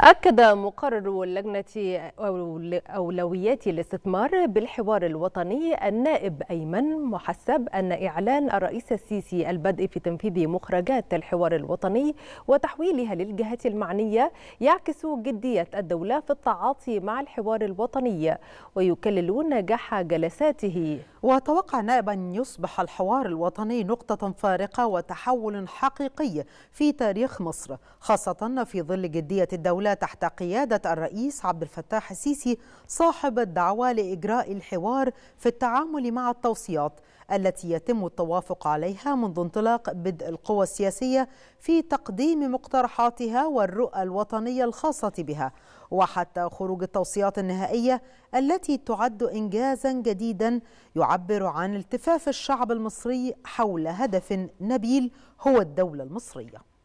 أكد مقرر اللجنة أولويات الاستثمار بالحوار الوطني النائب أيمن محسب أن إعلان الرئيس السيسي البدء في تنفيذ مخرجات الحوار الوطني وتحويلها للجهات المعنية يعكس جدية الدولة في التعاطي مع الحوار الوطني ويكلل نجاح جلساته وتوقع نائب أن يصبح الحوار الوطني نقطة فارقة وتحول حقيقي في تاريخ مصر خاصة في ظل جدية الدولة الدولة تحت قيادة الرئيس عبد الفتاح السيسي صاحب الدعوة لإجراء الحوار في التعامل مع التوصيات التي يتم التوافق عليها منذ انطلاق بدء القوى السياسية في تقديم مقترحاتها والرؤى الوطنية الخاصة بها وحتى خروج التوصيات النهائية التي تعد إنجازا جديدا يعبر عن التفاف الشعب المصري حول هدف نبيل هو الدولة المصرية